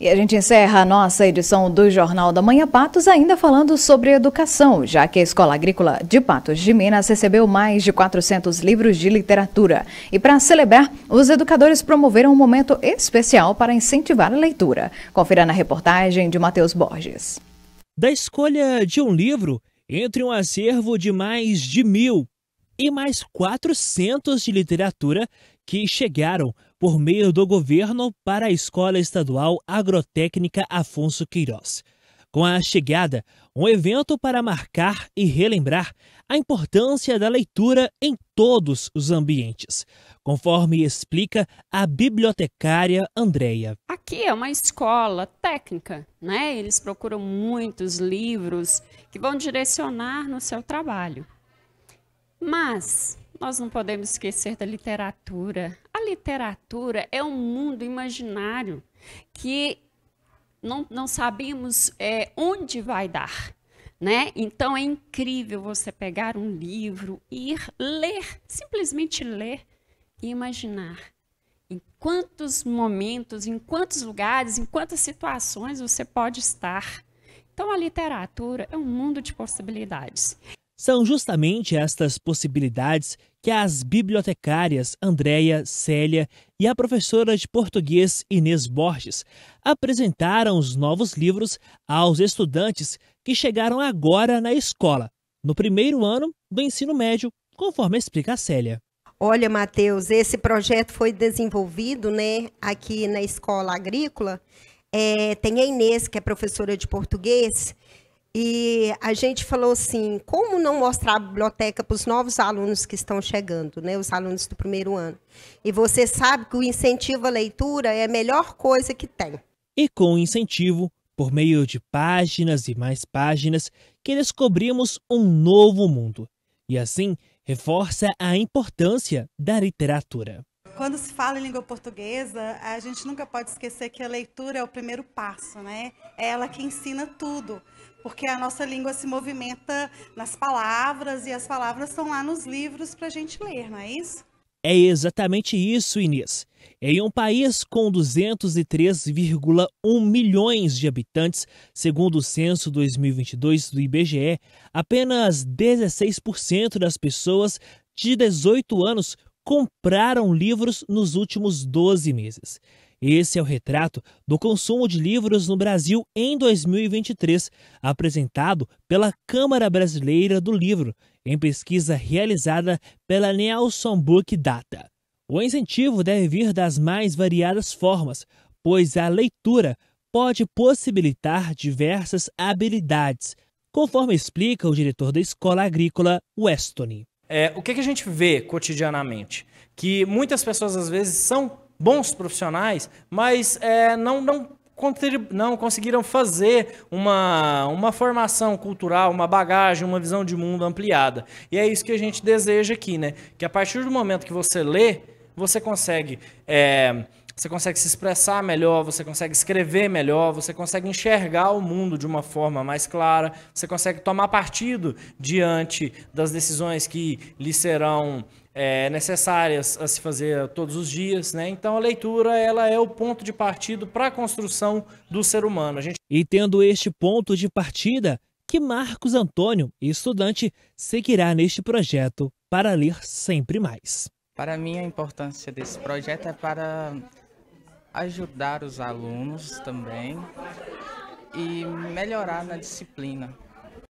E a gente encerra a nossa edição do Jornal da Manhã Patos ainda falando sobre educação, já que a Escola Agrícola de Patos de Minas recebeu mais de 400 livros de literatura. E para celebrar, os educadores promoveram um momento especial para incentivar a leitura. Confira na reportagem de Matheus Borges. Da escolha de um livro, entre um acervo de mais de mil e mais 400 de literatura que chegaram por meio do governo para a Escola Estadual Agrotécnica Afonso Queiroz. Com a chegada, um evento para marcar e relembrar a importância da leitura em todos os ambientes, conforme explica a bibliotecária Andreia. Aqui é uma escola técnica, né? Eles procuram muitos livros que vão direcionar no seu trabalho. Mas nós não podemos esquecer da literatura, literatura é um mundo imaginário que não, não sabemos é, onde vai dar. Né? Então é incrível você pegar um livro, ir ler, simplesmente ler e imaginar em quantos momentos, em quantos lugares, em quantas situações você pode estar. Então a literatura é um mundo de possibilidades. São justamente estas possibilidades que as bibliotecárias Andréia, Célia e a professora de português Inês Borges apresentaram os novos livros aos estudantes que chegaram agora na escola, no primeiro ano do ensino médio, conforme explica a Célia. Olha, Matheus, esse projeto foi desenvolvido né, aqui na escola agrícola. É, tem a Inês, que é professora de português, e a gente falou assim, como não mostrar a biblioteca para os novos alunos que estão chegando, né, os alunos do primeiro ano? E você sabe que o incentivo à leitura é a melhor coisa que tem. E com o incentivo, por meio de páginas e mais páginas, que descobrimos um novo mundo. E assim, reforça a importância da literatura. Quando se fala em língua portuguesa, a gente nunca pode esquecer que a leitura é o primeiro passo, né? É ela que ensina tudo, porque a nossa língua se movimenta nas palavras e as palavras estão lá nos livros para a gente ler, não é isso? É exatamente isso, Inês. Em um país com 203,1 milhões de habitantes, segundo o censo 2022 do IBGE, apenas 16% das pessoas de 18 anos compraram livros nos últimos 12 meses. Esse é o retrato do consumo de livros no Brasil em 2023, apresentado pela Câmara Brasileira do Livro, em pesquisa realizada pela Nelson Book Data. O incentivo deve vir das mais variadas formas, pois a leitura pode possibilitar diversas habilidades, conforme explica o diretor da Escola Agrícola, Weston é, o que, que a gente vê cotidianamente? Que muitas pessoas, às vezes, são bons profissionais, mas é, não, não, não conseguiram fazer uma, uma formação cultural, uma bagagem, uma visão de mundo ampliada. E é isso que a gente deseja aqui, né? Que a partir do momento que você lê, você consegue é, você consegue se expressar melhor, você consegue escrever melhor, você consegue enxergar o mundo de uma forma mais clara, você consegue tomar partido diante das decisões que lhe serão é, necessárias a se fazer todos os dias, né? Então a leitura ela é o ponto de partida para a construção do ser humano. Gente... E tendo este ponto de partida, que Marcos Antônio, estudante, seguirá neste projeto para ler sempre mais. Para mim, a importância desse projeto é para ajudar os alunos também e melhorar na disciplina.